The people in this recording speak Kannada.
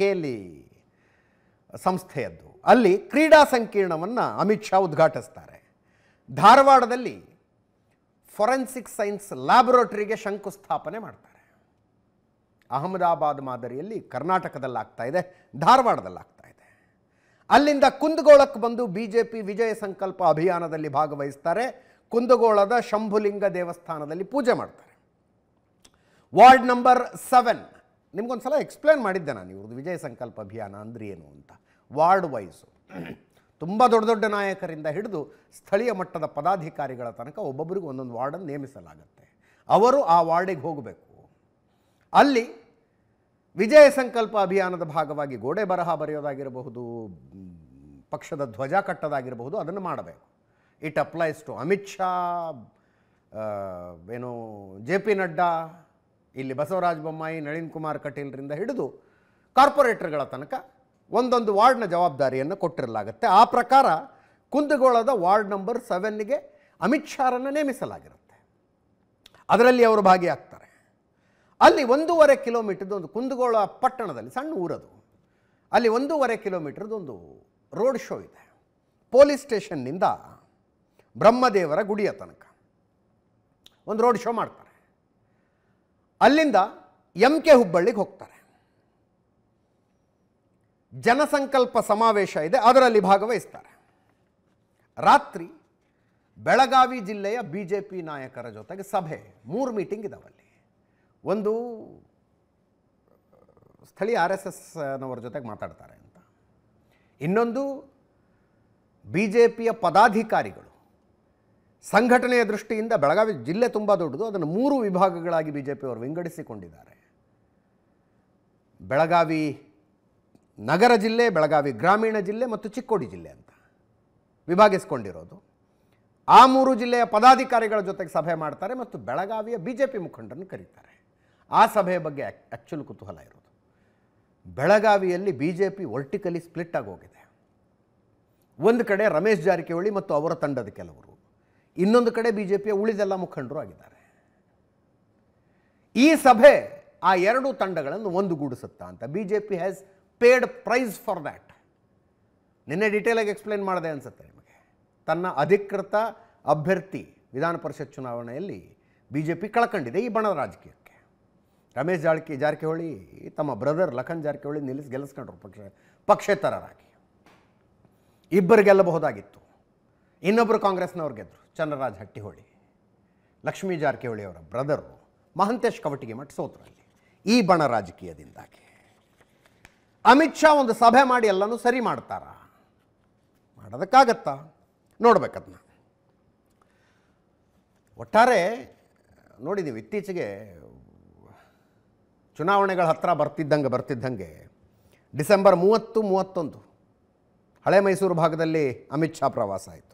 ಕೇಲಿ ಸಂಸ್ಥೆಯದ್ದು ಅಲ್ಲಿ ಕ್ರೀಡಾ ಸಂಕೀರ್ಣವನ್ನು ಅಮಿತ್ ಶಾ ಉದ್ಘಾಟಿಸ್ತಾರೆ ಧಾರವಾಡದಲ್ಲಿ ಫೊರೆನ್ಸಿಕ್ ಸೈನ್ಸ್ ಲ್ಯಾಬೊರೇಟರಿಗೆ ಶಂಕುಸ್ಥಾಪನೆ ಮಾಡ್ತಾರೆ ಅಹಮದಾಬಾದ್ ಮಾದರಿಯಲ್ಲಿ ಕರ್ನಾಟಕದಲ್ಲಿ ಆಗ್ತಾ ಇದೆ ಧಾರವಾಡದಲ್ಲಿ ಆಗ್ತಾ ಇದೆ ಅಲ್ಲಿಂದ ಕುಂದಗೋಳಕ್ಕೆ ಬಂದು ಬಿ ಜೆ ಪಿ ವಿಜಯ ಸಂಕಲ್ಪ ಅಭಿಯಾನದಲ್ಲಿ ಭಾಗವಹಿಸ್ತಾರೆ ಕುಂದಗೋಳದ ಶಂಭುಲಿಂಗ ದೇವಸ್ಥಾನದಲ್ಲಿ ಪೂಜೆ ಮಾಡ್ತಾರೆ ವಾರ್ಡ್ ನಂಬರ್ ಸೆವೆನ್ ನಿಮ್ಗೊಂದು ಸಲ ಎಕ್ಸ್ಪ್ಲೇನ್ ಮಾಡಿದ್ದೆ ನಾನು ಇವ್ರದ್ದು ವಿಜಯ ಸಂಕಲ್ಪ ಅಭಿಯಾನ ಅಂದ್ರೆ ಏನು ಅಂತ ವಾರ್ಡ್ ವೈಸು ತುಂಬ ದೊಡ್ಡ ದೊಡ್ಡ ನಾಯಕರಿಂದ ಹಿಡಿದು ಸ್ಥಳೀಯ ಮಟ್ಟದ ಪದಾಧಿಕಾರಿಗಳ ತನಕ ಒಬ್ಬೊಬ್ಬರಿಗೂ ಒಂದೊಂದು ವಾರ್ಡನ್ನು ನೇಮಿಸಲಾಗುತ್ತೆ ಅವರು ಆ ವಾರ್ಡಿಗೆ ಹೋಗಬೇಕು ಅಲ್ಲಿ ವಿಜಯ ಸಂಕಲ್ಪ ಅಭಿಯಾನದ ಭಾಗವಾಗಿ ಗೋಡೆ ಬರಹ ಬರೆಯೋದಾಗಿರಬಹುದು ಪಕ್ಷದ ಧ್ವಜ ಕಟ್ಟೋದಾಗಿರಬಹುದು ಅದನ್ನು ಮಾಡಬೇಕು it applies to Amit Shah ಏನು ಜೆ ಪಿ ನಡ್ಡಾ ಇಲ್ಲಿ ಬಸವರಾಜ ಬೊಮ್ಮಾಯಿ ನಳಿನ್ ಕುಮಾರ್ ಕಟೀಲ್ರಿಂದ ಹಿಡಿದು ಕಾರ್ಪೊರೇಟರ್ಗಳ ತನಕ ಒಂದೊಂದು ವಾರ್ಡ್ನ ಜವಾಬ್ದಾರಿಯನ್ನು ಕೊಟ್ಟಿರಲಾಗುತ್ತೆ ಆ ಪ್ರಕಾರ ಕುಂದಗೋಳದ ವಾರ್ಡ್ ನಂಬರ್ ಸೆವೆನ್ಗೆ ಅಮಿತ್ ಶಾರನ್ನು ನೇಮಿಸಲಾಗಿರುತ್ತೆ ಅದರಲ್ಲಿ ಅವರು ಭಾಗಿಯಾಗ್ತಾರೆ ಅಲ್ಲಿ ಒಂದೂವರೆ ಕಿಲೋಮೀಟರ್ದು ಒಂದು ಕುಂದಗೋಳ ಪಟ್ಟಣದಲ್ಲಿ ಸಣ್ಣ ಊರದು ಅಲ್ಲಿ ಒಂದೂವರೆ ಕಿಲೋಮೀಟರ್ದು ಒಂದು ರೋಡ್ ಶೋ ಇದೆ ಪೊಲೀಸ್ ಸ್ಟೇಷನ್ನಿಂದ ಬ್ರಹ್ಮದೇವರ ಗುಡಿಯ ತನಕ ಒಂದು ರೋಡ್ ಶೋ ಮಾಡ್ತಾರೆ ಅಲ್ಲಿಂದ ಎಂ ಕೆ ಹುಬ್ಬಳ್ಳಿಗೆ ಹೋಗ್ತಾರೆ ಜನಸಂಕಲ್ಪ ಸಮಾವೇಶ ಇದೆ ಅದರಲ್ಲಿ ಭಾಗವಹಿಸ್ತಾರೆ ರಾತ್ರಿ ಬೆಳಗಾವಿ ಜಿಲ್ಲೆಯ ಬಿ ಜೆ ಪಿ ನಾಯಕರ ಜೊತೆಗೆ ಸಭೆ ಮೂರು ಮೀಟಿಂಗ್ ಇದಾವಲ್ಲಿ ಒಂದು ಸ್ಥಳೀಯ ಆರ್ ಎಸ್ ಎಸ್ನವರ ಜೊತೆಗೆ ಮಾತಾಡ್ತಾರೆ ಅಂತ ಇನ್ನೊಂದು ಬಿ ಜೆ ಪಿಯ ಪದಾಧಿಕಾರಿಗಳು ಸಂಘಟನೆಯ ದೃಷ್ಟಿಯಿಂದ ಬೆಳಗಾವಿ ಜಿಲ್ಲೆ ತುಂಬ ದೊಡ್ಡದು ಅದನ್ನು ಮೂರು ವಿಭಾಗಗಳಾಗಿ ಬಿ ಜೆ ಪಿಯವರು ವಿಂಗಡಿಸಿಕೊಂಡಿದ್ದಾರೆ ಬೆಳಗಾವಿ ನಗರ ಜಿಲ್ಲೆ ಬೆಳಗಾವಿ ಗ್ರಾಮೀಣ ಜಿಲ್ಲೆ ಮತ್ತು ಚಿಕ್ಕೋಡಿ ಜಿಲ್ಲೆ ಅಂತ ವಿಭಾಗಿಸ್ಕೊಂಡಿರೋದು ಆ ಮೂರು ಜಿಲ್ಲೆಯ ಪದಾಧಿಕಾರಿಗಳ ಜೊತೆಗೆ ಸಭೆ ಮಾಡ್ತಾರೆ ಮತ್ತು ಬೆಳಗಾವಿಯ ಬಿ ಜೆ ಪಿ ಮುಖಂಡರನ್ನು ಕರೀತಾರೆ ಆ ಸಭೆಯ ಬಗ್ಗೆ ಆ್ಯಕ್ಚುಲ್ ಕುತೂಹಲ ಇರೋದು ಬೆಳಗಾವಿಯಲ್ಲಿ B J P vertically split ಆಗೋಗಿದೆ ಒಂದು ಕಡೆ ರಮೇಶ್ ಜಾರಕಿಹೊಳಿ ಮತ್ತು ಅವರ ತಂಡದ ಕೆಲವರು ಇನ್ನೊಂದು ಕಡೆ ಬಿ ಜೆ ಪಿಯ ಉಳಿದೆಲ್ಲ ಮುಖಂಡರು ಆಗಿದ್ದಾರೆ ಈ ಸಭೆ ಆ ಎರಡು ತಂಡಗಳನ್ನು ಒಂದುಗೂಡಿಸುತ್ತಾ ಅಂತ B J P has paid price for that ನಿನ್ನೆ ಡೀಟೇಲಾಗಿ ಎಕ್ಸ್ಪ್ಲೈನ್ ಮಾಡಿದೆ ಅನಿಸುತ್ತೆ ನಿಮಗೆ ತನ್ನ ಅಧಿಕೃತ ಅಭ್ಯರ್ಥಿ ವಿಧಾನ ಪರಿಷತ್ ಚುನಾವಣೆಯಲ್ಲಿ ಬಿ ಜೆ ಪಿ ಕಳ್ಕೊಂಡಿದೆ ಈ ಬಣದ ರಾಜಕೀಯಕ್ಕೆ ರಮೇಶ್ ಜಾರಕಿ ಜಾರಕಿಹೊಳಿ ತಮ್ಮ ಬ್ರದರ್ ಲಖನ್ ಜಾರಕಿಹೊಳಿ ನಿಲ್ಲಿಸಿ ಗೆಲ್ಲಿಸ್ಕೊಂಡ್ರು ಪಕ್ಷ ಪಕ್ಷೇತರರಾಗಿ ಇಬ್ಬರು ಗೆಲ್ಲಬಹುದಾಗಿತ್ತು ಇನ್ನೊಬ್ಬರು ಕಾಂಗ್ರೆಸ್ನವ್ರು ಗೆದ್ದರು ಚಂದ್ರರಾಜ್ ಹಟ್ಟಿಹೊಳಿ ಲಕ್ಷ್ಮೀ ಜಾರಕಿಹೊಳಿ ಅವರ ಬ್ರದರು ಮಹಂತೇಶ್ ಕವಟಿಗೆ ಮಠ ಅಲ್ಲಿ ಈ ಬಣ ರಾಜಕೀಯದಿಂದಾಗಿ ಅಮಿತ್ ಶಾ ಒಂದು ಸಭೆ ಮಾಡಿ ಎಲ್ಲನೂ ಸರಿ ಮಾಡ್ತಾರಾ ಮಾಡೋದಕ್ಕಾಗತ್ತಾ ನೋಡ್ಬೇಕದನ್ನ ಒಟ್ಟಾರೆ ನೋಡಿದ್ದೀವಿ ಇತ್ತೀಚೆಗೆ ಚುನಾವಣೆಗಳ ಹತ್ರ ಬರ್ತಿದ್ದಂಗೆ ಬರ್ತಿದ್ದಂಗೆ ಡಿಸೆಂಬರ್ ಮೂವತ್ತು ಮೂವತ್ತೊಂದು ಹಳೆ ಮೈಸೂರು ಭಾಗದಲ್ಲಿ ಅಮಿತ್ ಶಾ ಪ್ರವಾಸ ಆಯಿತು